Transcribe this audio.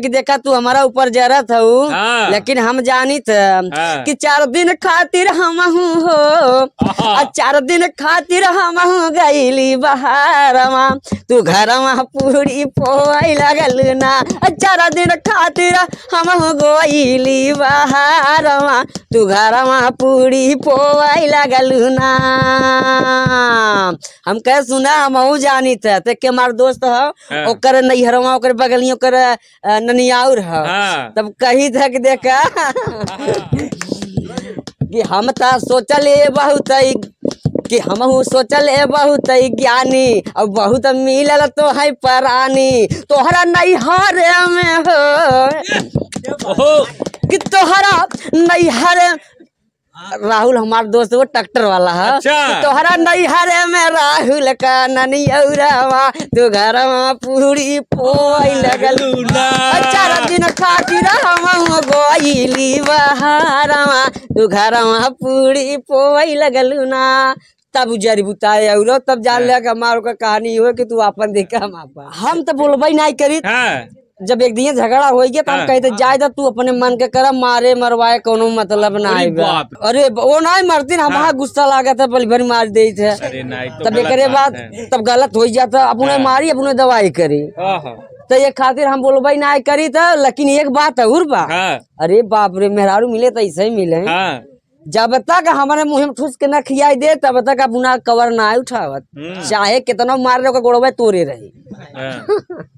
कि देखा तू हमारा ऊपर जरा था हाँ। लेकिन हम जानी थे हाँ। कि चार दिन खातिर हम हो चार दिन खातिर हम गईली बहारमा तू घर पूरी पोई लगल ना चार दिन खातिर हम गईली बहारमा तू घर पूरी पोई लगल ना हम कह सुना हम जानी थे ते के मार दोस्त है हाँ। ओकर नैहरवा ओकर बगलियों ओकर ननियाउर है हाँ। तब कही था कि देखा कि हम तो सोचल बहुत कि हम सोचल बहुत ज्ञानी और बहुत मिलल तो है परानी तोहरा नैहर में हो कि तोहरा नैहर राहुल हमार दोस्त वो ट्रैक्टर वाला है अच्छा। तोहरा नैहर में राहुल का ननी औरवा तो घर पूरी पोई लगल अच्छा रजिन खातिर हम घर पूरी पोई लगलू ना तब उजर बुताए और तब जान ले के हमारो का कहानी हो कि तू अपन देखा हम आपा हम तो बोलबे नहीं करी हाँ। जब एक दिन झगड़ा हो गया तो हम हाँ। कहते जाए तो तू अपने मन के कर मारे मरवाए कोनो मतलब ना आएगा अरे वो ना मरती हाँ गुस्सा लागा था पल भर मार दे थे तो तब एक बाद तब गलत हो जाता अपने हाँ। मारी अपने दवाई करी तो ये खातिर हम बोलो भाई ना करी तो लेकिन एक बात है बा हाँ। अरे बाप रे मेहरा मिले तो ऐसे ही मिले हाँ। जब तक हमारे मुँह में ठूस के न खिया दे तब तक अपना कवर ना उठावत हम्म। चाहे कितना मार रहे गोड़वा तोरे रही